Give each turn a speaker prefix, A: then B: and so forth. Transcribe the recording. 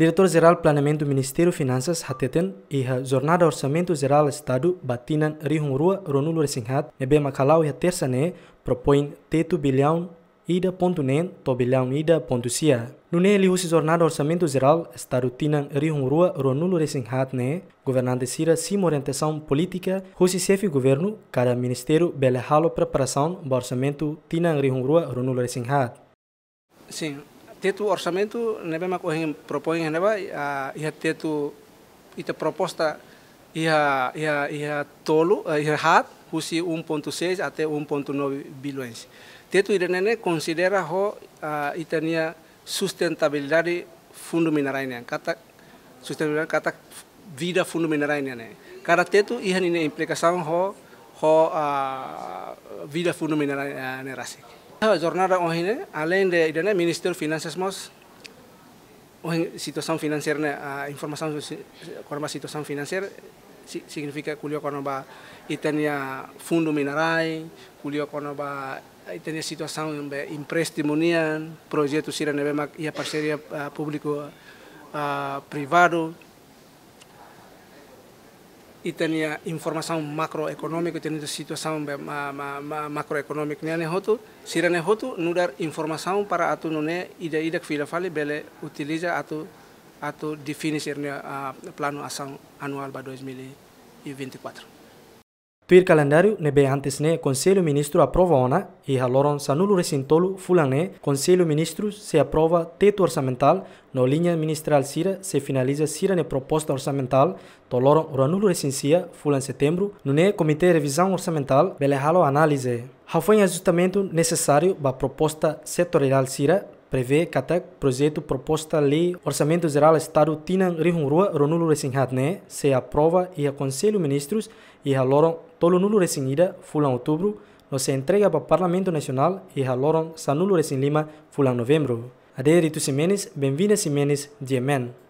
A: Diretor-Geral Planeamento Ministério Finanças Hateten a Jornada Orçamento Geral Estado Batinan Rihungrua Ronulo Resinghat Nebe Makalau iha terça ne né, propõe teto bilhão ida ponto nen né, to bilhão ida ponto sia. Nune né, lihusi Jornada Orçamento Geral Estado Tinan Rihungrua Ronulo Resinghat ne governante Sira sim orientação política husi chefe governo cada ministério belehalo preparação orçamento Tinan Rihungrua Ronulo Resinghat.
B: Sim, teto orçamento nebe ma kohen propõe neba a ia teto ita proposta ia ia ia tolo eh, ia hat husi 1.6 até 1.9 bilhões. Teto irenene considera ho a ah, itania sustentabilidade fundo né kata sustentabilidade kata vida fundo mineral ne. Cara teto ia nina implicação ho ho a ah, vida fundo mineral eh, ne rasik. jornada hoy, além de Ministerio de Finanzas más situación financiera, información situación financiera significa que kono ba itania fundo tenía kulio ba situación de empréstimo nian, projeto sira y parceria ah, público ah, privado e tinha informação macroeconômica, e tinha situação eh, ma, ma, ma, macroeconômica nene hotu, sira ne hotu nu dar informação para atu nune ida ida fila fale bele utiliza atu atu definir ne uh, plano ação anual para 2024.
A: Tuir calendário nebe antes ne Conselho Ministro aprova ona e haloron sanulu recintolo fulane Conselho Ministro se aprova teto orçamental no linha ministral sira se finaliza sira ne proposta orçamental toloron ranulo recincia fulan setembro no ne Comitê Revisão Orçamental bele halo análise. Há foi ajustamento necessário ba proposta setorial sira prevê que até projeto proposta lei Orçamento Geral Estado Tinan Rihunrua Ronulo Resinhatne se aprova e a Conselho Ministros e a tolo Tolunulo Resinida Fulan Outubro nos entrega para o Parlamento Nacional e a Loron Sanulo Resin Lima Fulan Novembro. Aderitu Simenes, bem-vinda Simenes, Diemen.